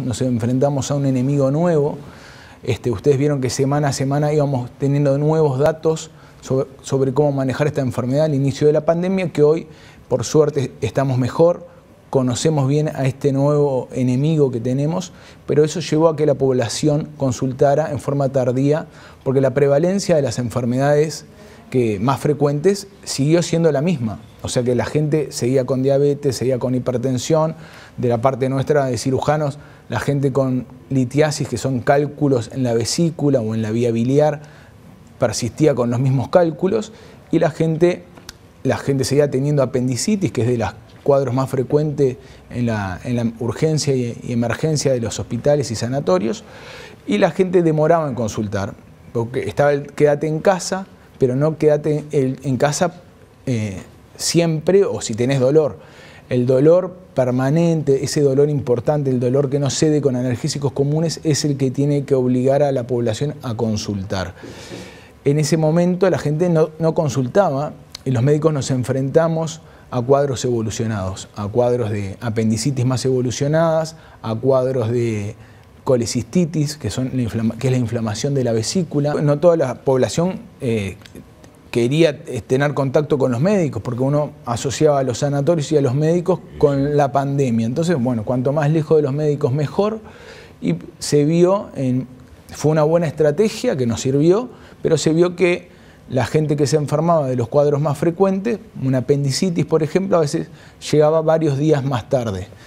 Nos enfrentamos a un enemigo nuevo. Este, ustedes vieron que semana a semana íbamos teniendo nuevos datos sobre, sobre, cómo manejar esta enfermedad al inicio de la pandemia, que hoy, por suerte, estamos mejor, conocemos bien a este nuevo enemigo que tenemos, pero eso llevó a que la población consultara en forma tardía, porque la prevalencia de las enfermedades que más frecuentes siguió siendo la misma. O sea que la gente seguía con diabetes, seguía con hipertensión, de la parte nuestra de cirujanos, la gente con litiasis, que son cálculos en la vesícula o en la vía biliar, persistía con los mismos cálculos, y la gente, la gente seguía teniendo apendicitis, que es de los cuadros más frecuentes en la, urgencia y, emergencia de los hospitales y sanatorios, y la gente demoraba en consultar, porque estaba quédate en casa, pero no quédate en casa eh, siempre o si tenés dolor. El dolor permanente, ese dolor importante, el dolor que no cede con analgésicos comunes, es el que tiene que obligar a la población a consultar. En ese momento la gente no, no consultaba y los médicos nos enfrentamos a cuadros evolucionados, a cuadros de apendicitis más evolucionadas, a cuadros de colecistitis, que, son la es la inflamación de la vesícula. No toda la población eh, quería eh, tener contacto con los médicos, porque uno asociaba a los sanatorios y a los médicos con la pandemia. Entonces, bueno, cuanto más lejos de los médicos, mejor. Y se vio, fue una buena estrategia que nos sirvió, pero se vio que la gente que se enfermaba de los cuadros más frecuentes, una apendicitis, por ejemplo, a veces llegaba varios días más tarde.